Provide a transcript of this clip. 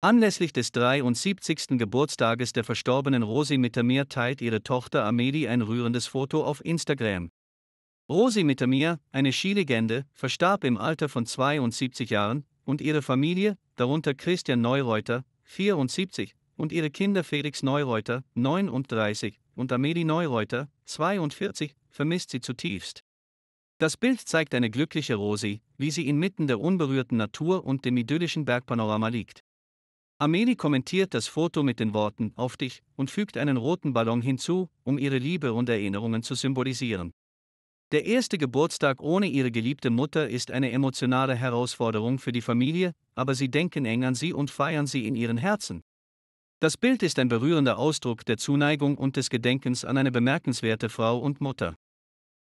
Anlässlich des 73. Geburtstages der verstorbenen Rosi Mittermeer teilt ihre Tochter Amelie ein rührendes Foto auf Instagram. Rosi Mittermeer, eine Skilegende, verstarb im Alter von 72 Jahren und ihre Familie, darunter Christian Neureuter, 74, und ihre Kinder Felix Neureuter, 39, und Amelie Neureuter, 42, vermisst sie zutiefst. Das Bild zeigt eine glückliche Rosi, wie sie inmitten der unberührten Natur und dem idyllischen Bergpanorama liegt. Amelie kommentiert das Foto mit den Worten auf dich und fügt einen roten Ballon hinzu, um ihre Liebe und Erinnerungen zu symbolisieren. Der erste Geburtstag ohne ihre geliebte Mutter ist eine emotionale Herausforderung für die Familie, aber sie denken eng an sie und feiern sie in ihren Herzen. Das Bild ist ein berührender Ausdruck der Zuneigung und des Gedenkens an eine bemerkenswerte Frau und Mutter.